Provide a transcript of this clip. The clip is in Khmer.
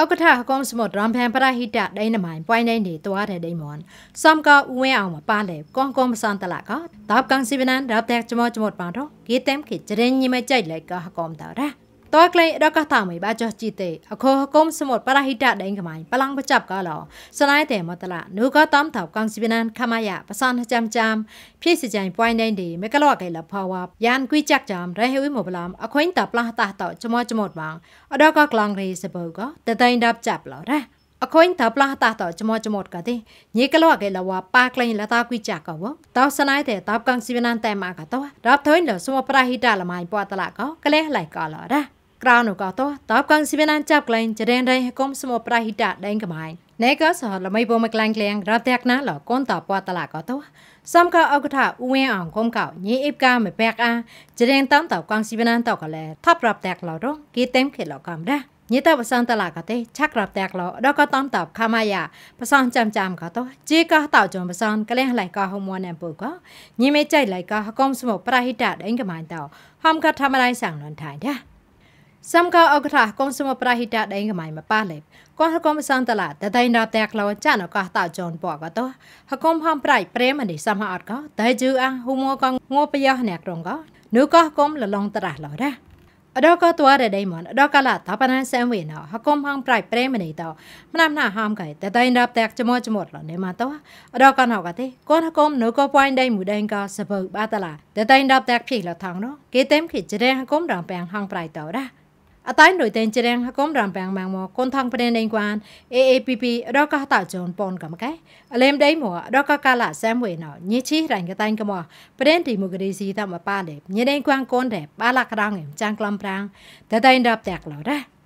អកថាកុំសមុទ្ររំផែនប្រហិតដៃណមៃប៉ៃណៃនេះតួរដៃមនសំកអ៊ូវែអងប៉ាលេកងកុំសន្តលកតបកងស៊ីវណានរាប់តែចមោចមត់ប៉ារគីតែមគិចរិញញីមិនចៃលៃកកុំតរ៉ាតើក្លែងដកកតាមីបាចោះជីទេអខគុំសមុទ្របរហិតដេងខ្មៃប្លាំងបចាប់កឡោស្នៃតែមតឡានូក៏តំថៅកងស៊ីវណាន ខមាយាបសនចាំចាំភីសិចាញ់ពួយណេនឌីមេកឡោកៃលផវ៉ាយ៉ានគីចាក់ចាំរហេវមកប្លាំអខុញតប្លះតះតចមចមតបងអដកក្លងរីសបើក៏តតែងដាប់ចាប់ឡោរ៉ាអខូនតាប្លាស់តាតចមចមតកាទេញីកលោកឯលវ៉ាប៉ាក្លែងលតាគីចាកកវតោស្នៃតែតបកងស៊ីវណានតែម៉ាកតោរាប់ថុញលសុមប្រហិតាលមៃពតលកក្លែងឡៃកលរ៉ាกราวหนูก็โตตอบกังสิเป็นอันจับกลยจะไดินได้กรมสมบประหิตะได้งกับไม้ในก็สอดเราไม่บ่มากลางเกลียงรับแตกนะหรอก้นตอบว่าตลาดก็ตัวซ้ำก็เอากระถาอุ้งอ่องรมเก่ายี่อิบกาไม่แปลกอ่ะจะได้ตั้งตอบกังสิเป็นอันตอบกันแล้วทับรับแตกเราร้องกีเต็มเขตเรากำได้ยี่ตาภาสาตลาดก็เตชักรับแตกเราแล้วก็ตอมตอบขามายาภาษาจำจำก็ตัวจีก็เต่าจนภาษาก็เล่นไหลก็หงมวนแอมปูก็ยี่ไม่ใจไหลก็กรมสมบประหิตะได้งกับมาเต่าห้อมก็ทำอะไรสั่งนอนถ่ายได้សំកោអកថាកុំសុមប្រហិតាដេងកម៉ៃមកប៉ះលេបកោះកុំសន្តឡាតតែណាប់តែក្លោចានកោះតោចនពកតោហកុំហំប្រៃព្រេមនេះសំអត់កោតែជឺអះហ៊ូមួកងងោប្រយោអ្នករងកោនោះកោះកុំលលងត្រាស់ឡរ៉ាអដកតវរដេមនអដកឡាតបណាសែមវិណហកុំហងប្រៃព្រេមនីតមណាំណាហំកៃតតៃដាប់តែកចមចមតលនេម៉ាតអដកណោកទេកូនហកុំនូកពួយដៃមួយដេងកសបើបាតឡាតតៃដាប់តែកភីលថងនោះគេតេមគិជរេហកុំរងប៉ែងហងប្រៃតរ៉ាអតៃដោយតែងជ្រៀងហកុំរាំបាំងម៉ាំងមកគុនថងព្រានដេងគួន AAPP រកកតាជូនប៉ុនកំកែអលេមដេងមករកកកាលាសាំវេណញីជីរ៉ាញ់កតៃកមព្រានទីមុគរីស៊ីតាមប៉ាលេញីដេងគួនគុនរ៉េបាលាក្រងចាំងក្លំប្រាំងតតៃដាប់តាក់ឡរ៉ា